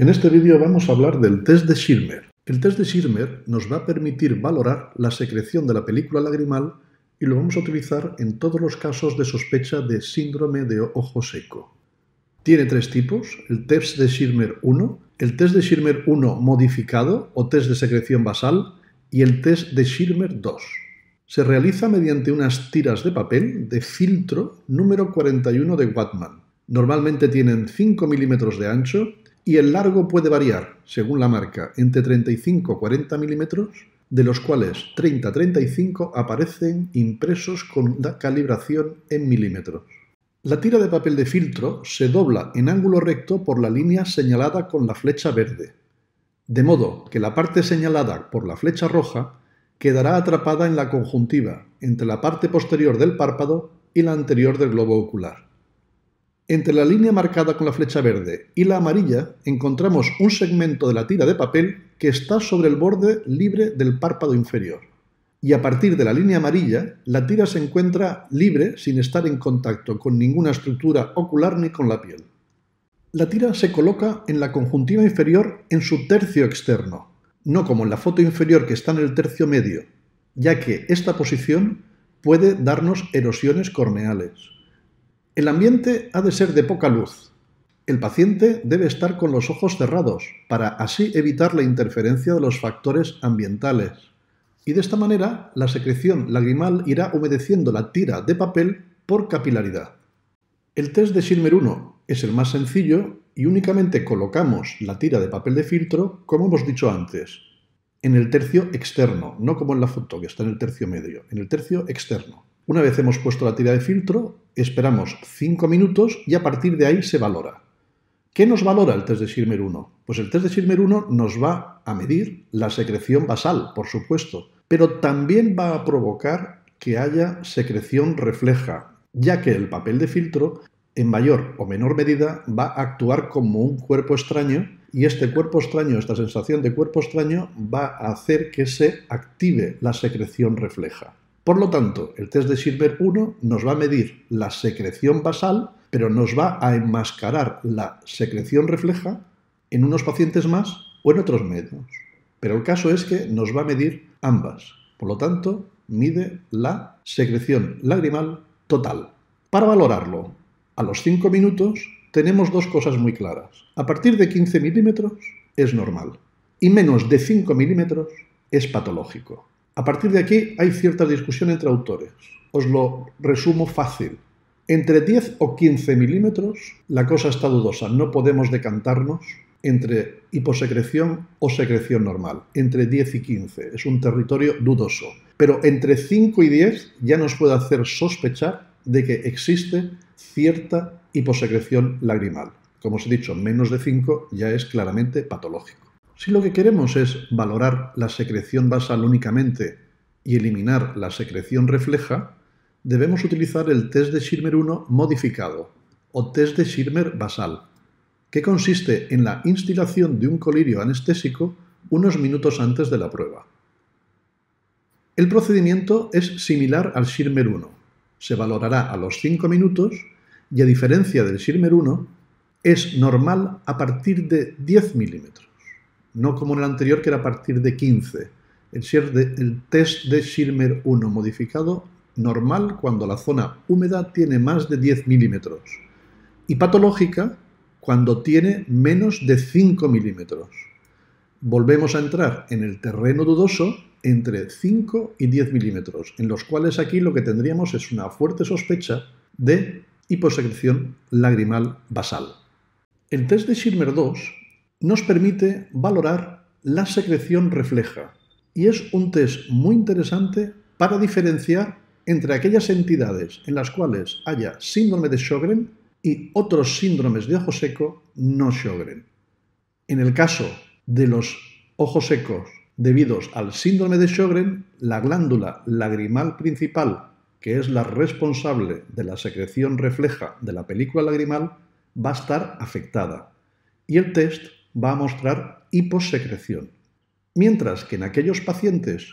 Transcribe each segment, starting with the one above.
En este vídeo vamos a hablar del test de Schirmer. El test de Schirmer nos va a permitir valorar la secreción de la película lagrimal y lo vamos a utilizar en todos los casos de sospecha de síndrome de ojo seco. Tiene tres tipos, el test de Schirmer 1, el test de Schirmer 1 modificado o test de secreción basal y el test de Schirmer 2. Se realiza mediante unas tiras de papel de filtro número 41 de Watman. Normalmente tienen 5 milímetros de ancho y el largo puede variar, según la marca, entre 35 y 40 milímetros, de los cuales 30-35 aparecen impresos con calibración en milímetros. La tira de papel de filtro se dobla en ángulo recto por la línea señalada con la flecha verde, de modo que la parte señalada por la flecha roja quedará atrapada en la conjuntiva entre la parte posterior del párpado y la anterior del globo ocular. Entre la línea marcada con la flecha verde y la amarilla encontramos un segmento de la tira de papel que está sobre el borde libre del párpado inferior. Y a partir de la línea amarilla, la tira se encuentra libre sin estar en contacto con ninguna estructura ocular ni con la piel. La tira se coloca en la conjuntiva inferior en su tercio externo, no como en la foto inferior que está en el tercio medio, ya que esta posición puede darnos erosiones corneales. El ambiente ha de ser de poca luz. El paciente debe estar con los ojos cerrados para así evitar la interferencia de los factores ambientales. Y de esta manera, la secreción lagrimal irá humedeciendo la tira de papel por capilaridad. El test de Silmer 1 es el más sencillo y únicamente colocamos la tira de papel de filtro, como hemos dicho antes, en el tercio externo, no como en la foto que está en el tercio medio, en el tercio externo. Una vez hemos puesto la tira de filtro, esperamos 5 minutos y a partir de ahí se valora. ¿Qué nos valora el test de Schirmer 1? Pues el test de Schirmer 1 nos va a medir la secreción basal, por supuesto, pero también va a provocar que haya secreción refleja, ya que el papel de filtro, en mayor o menor medida, va a actuar como un cuerpo extraño y este cuerpo extraño, esta sensación de cuerpo extraño, va a hacer que se active la secreción refleja. Por lo tanto, el test de Silver 1 nos va a medir la secreción basal, pero nos va a enmascarar la secreción refleja en unos pacientes más o en otros menos. Pero el caso es que nos va a medir ambas. Por lo tanto, mide la secreción lagrimal total. Para valorarlo, a los 5 minutos tenemos dos cosas muy claras. A partir de 15 milímetros es normal y menos de 5 milímetros es patológico. A partir de aquí hay cierta discusión entre autores. Os lo resumo fácil. Entre 10 o 15 milímetros la cosa está dudosa. No podemos decantarnos entre hiposecreción o secreción normal. Entre 10 y 15 es un territorio dudoso. Pero entre 5 y 10 ya nos puede hacer sospechar de que existe cierta hiposecreción lagrimal. Como os he dicho, menos de 5 ya es claramente patológico. Si lo que queremos es valorar la secreción basal únicamente y eliminar la secreción refleja, debemos utilizar el test de Schirmer 1 modificado o test de Schirmer basal, que consiste en la instilación de un colirio anestésico unos minutos antes de la prueba. El procedimiento es similar al Schirmer 1. Se valorará a los 5 minutos y a diferencia del Schirmer 1, es normal a partir de 10 milímetros no como en el anterior que era a partir de 15. El, el test de Schirmer 1 modificado normal cuando la zona húmeda tiene más de 10 milímetros y patológica cuando tiene menos de 5 milímetros. Volvemos a entrar en el terreno dudoso entre 5 y 10 milímetros, en los cuales aquí lo que tendríamos es una fuerte sospecha de hiposecreción lagrimal basal. El test de Schirmer 2 nos permite valorar la secreción refleja y es un test muy interesante para diferenciar entre aquellas entidades en las cuales haya síndrome de Sjögren y otros síndromes de ojo seco no Sjögren. En el caso de los ojos secos debidos al síndrome de Sjögren, la glándula lagrimal principal, que es la responsable de la secreción refleja de la película lagrimal, va a estar afectada. Y el test va a mostrar hiposecreción, mientras que en aquellos pacientes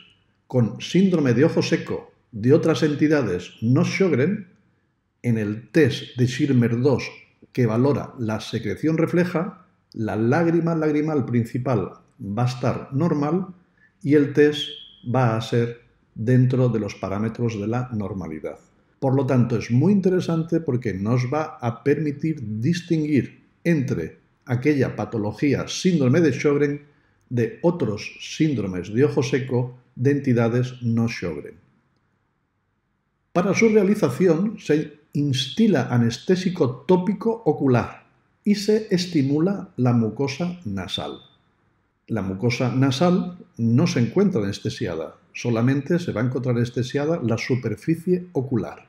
con síndrome de ojo seco de otras entidades no logren en el test de Schirmer 2 que valora la secreción refleja, la lágrima lagrimal principal va a estar normal y el test va a ser dentro de los parámetros de la normalidad. Por lo tanto, es muy interesante porque nos va a permitir distinguir entre aquella patología síndrome de Sjögren de otros síndromes de ojo seco de entidades no Sjögren. Para su realización se instila anestésico tópico ocular y se estimula la mucosa nasal. La mucosa nasal no se encuentra anestesiada, solamente se va a encontrar anestesiada la superficie ocular.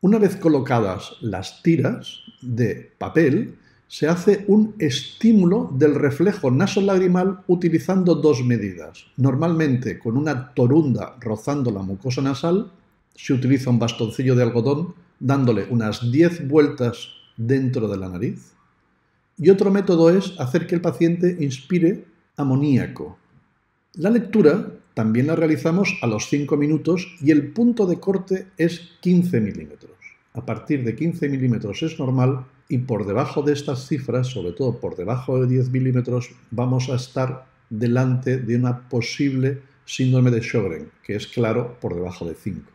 Una vez colocadas las tiras de papel, se hace un estímulo del reflejo nasolagrimal utilizando dos medidas. Normalmente con una torunda rozando la mucosa nasal, se utiliza un bastoncillo de algodón dándole unas 10 vueltas dentro de la nariz. Y otro método es hacer que el paciente inspire amoníaco. La lectura también la realizamos a los 5 minutos y el punto de corte es 15 milímetros. A partir de 15 milímetros es normal y por debajo de estas cifras, sobre todo por debajo de 10 milímetros, vamos a estar delante de una posible síndrome de Sjögren, que es claro por debajo de 5.